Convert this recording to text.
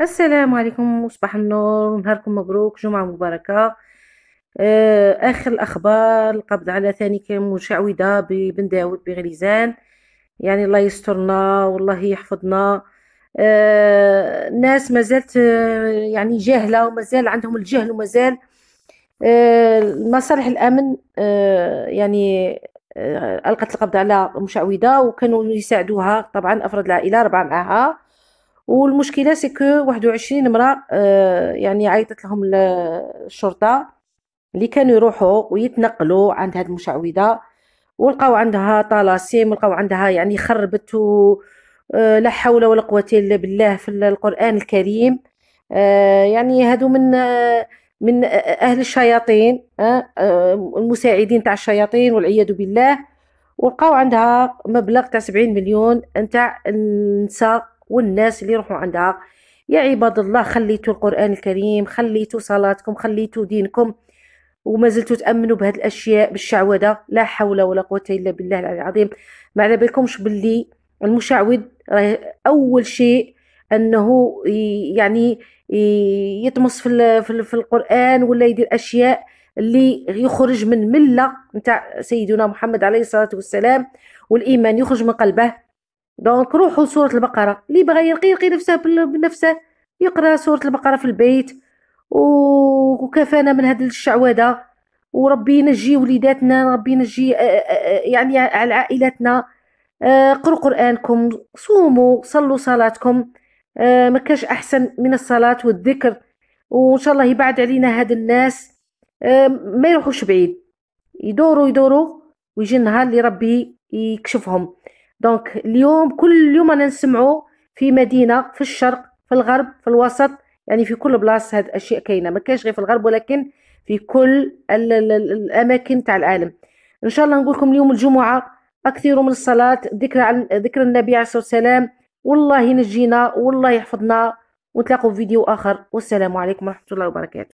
السلام عليكم وصباح النور نهاركم مبروك جمعة مباركة آه، آخر الأخبار القبض على ثاني كم مشعوذة ببن داود بغليزان يعني الله يسترنا والله يحفظنا آه ناس مازالت آه، يعني جاهلة ومازال عندهم الجهل ومازال آه مصالح الأمن آه، يعني ألقت القبض على مشعوده وكانوا يساعدوها طبعا أفراد العائلة ربعة معها والمشكله سي كو 21 امراه آه، يعني عيطت لهم الشرطه اللي كانوا يروحوا ويتنقلوا عند هاد المشعوذه ولقاو عندها طلاسم ولقاو عندها يعني خربت و آه، لا حول ولا قوه الا بالله في القران الكريم آه، يعني هادو من من اهل الشياطين المساعدين تاع الشياطين والعياذ بالله ولقاو عندها مبلغ تاع 70 مليون نتاع النساء والناس اللي يروحوا عندها يا عباد الله خليتوا القرآن الكريم خليتوا صلاتكم خليتوا دينكم وما زلتوا تامنوا بهاد الاشياء بالشعوذه لا حول ولا قوه الا بالله العلي العظيم ما على بالكمش باللي المشعوذ راه اول شيء انه يعني يطمس في في القران ولا يدير اشياء اللي يخرج من مله نتاع سيدنا محمد عليه الصلاه والسلام والايمان يخرج من قلبه دونك روحوا سورة البقرة اللي بغى يرقي يرقي نفسه بنفسه يقرا سورة البقرة في البيت وكفانا من هاد الشعوذة وربي ينجي وليداتنا ربي ينجي يعني على عائلاتنا قروا قرانكم صوموا صلوا صلاتكم ما كاش احسن من الصلاه والذكر وان شاء الله يبعد علينا هاد الناس ما يروحوش بعيد يدوروا يدوروا ويجي النهار اللي ربي يكشفهم دونك اليوم كل يوم انا نسمعوا في مدينه في الشرق في الغرب في الوسط يعني في كل بلاصه هاد الاشياء كاينه ما كاينش غير في الغرب ولكن في كل الاماكن تاع العالم ان شاء الله نقول لكم اليوم الجمعه اكثروا من الصلاه ذكر عن ذكر النبي عليه الصلاه والسلام والله ينجينا والله يحفظنا ونتلاقوا في فيديو اخر والسلام عليكم ورحمه الله وبركاته